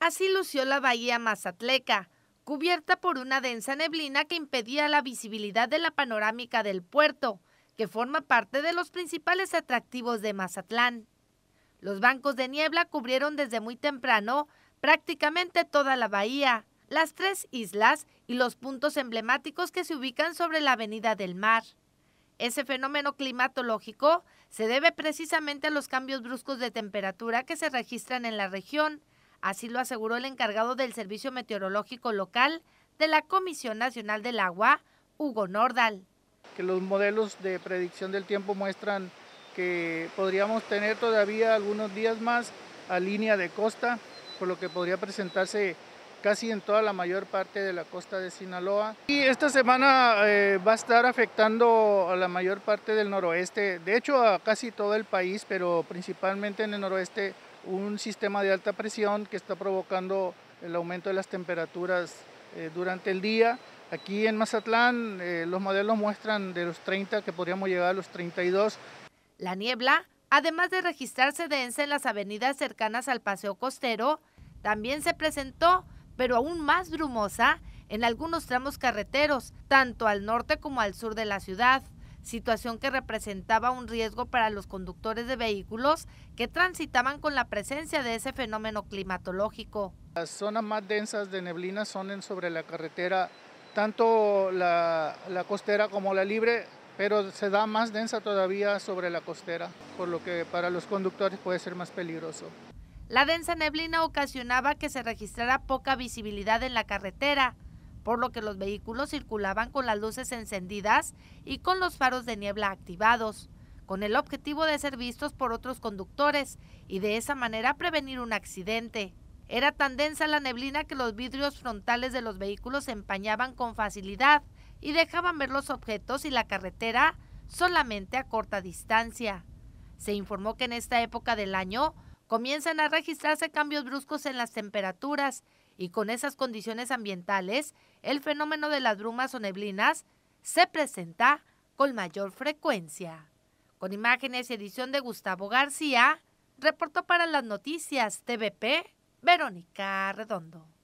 Así lució la bahía Mazatleca, cubierta por una densa neblina que impedía la visibilidad de la panorámica del puerto, que forma parte de los principales atractivos de Mazatlán. Los bancos de niebla cubrieron desde muy temprano prácticamente toda la bahía, las tres islas y los puntos emblemáticos que se ubican sobre la avenida del mar. Ese fenómeno climatológico se debe precisamente a los cambios bruscos de temperatura que se registran en la región, Así lo aseguró el encargado del Servicio Meteorológico Local de la Comisión Nacional del Agua, Hugo Nordal. Que los modelos de predicción del tiempo muestran que podríamos tener todavía algunos días más a línea de costa, por lo que podría presentarse casi en toda la mayor parte de la costa de Sinaloa. Y esta semana eh, va a estar afectando a la mayor parte del noroeste, de hecho a casi todo el país, pero principalmente en el noroeste un sistema de alta presión que está provocando el aumento de las temperaturas eh, durante el día. Aquí en Mazatlán eh, los modelos muestran de los 30 que podríamos llegar a los 32. La niebla, además de registrarse densa en las avenidas cercanas al paseo costero, también se presentó pero aún más brumosa en algunos tramos carreteros, tanto al norte como al sur de la ciudad, situación que representaba un riesgo para los conductores de vehículos que transitaban con la presencia de ese fenómeno climatológico. Las zonas más densas de neblina son en sobre la carretera, tanto la, la costera como la libre, pero se da más densa todavía sobre la costera, por lo que para los conductores puede ser más peligroso. La densa neblina ocasionaba que se registrara poca visibilidad en la carretera, por lo que los vehículos circulaban con las luces encendidas y con los faros de niebla activados, con el objetivo de ser vistos por otros conductores y de esa manera prevenir un accidente. Era tan densa la neblina que los vidrios frontales de los vehículos se empañaban con facilidad y dejaban ver los objetos y la carretera solamente a corta distancia. Se informó que en esta época del año comienzan a registrarse cambios bruscos en las temperaturas y con esas condiciones ambientales, el fenómeno de las brumas o neblinas se presenta con mayor frecuencia. Con imágenes y edición de Gustavo García, reportó para las noticias TVP Verónica Redondo.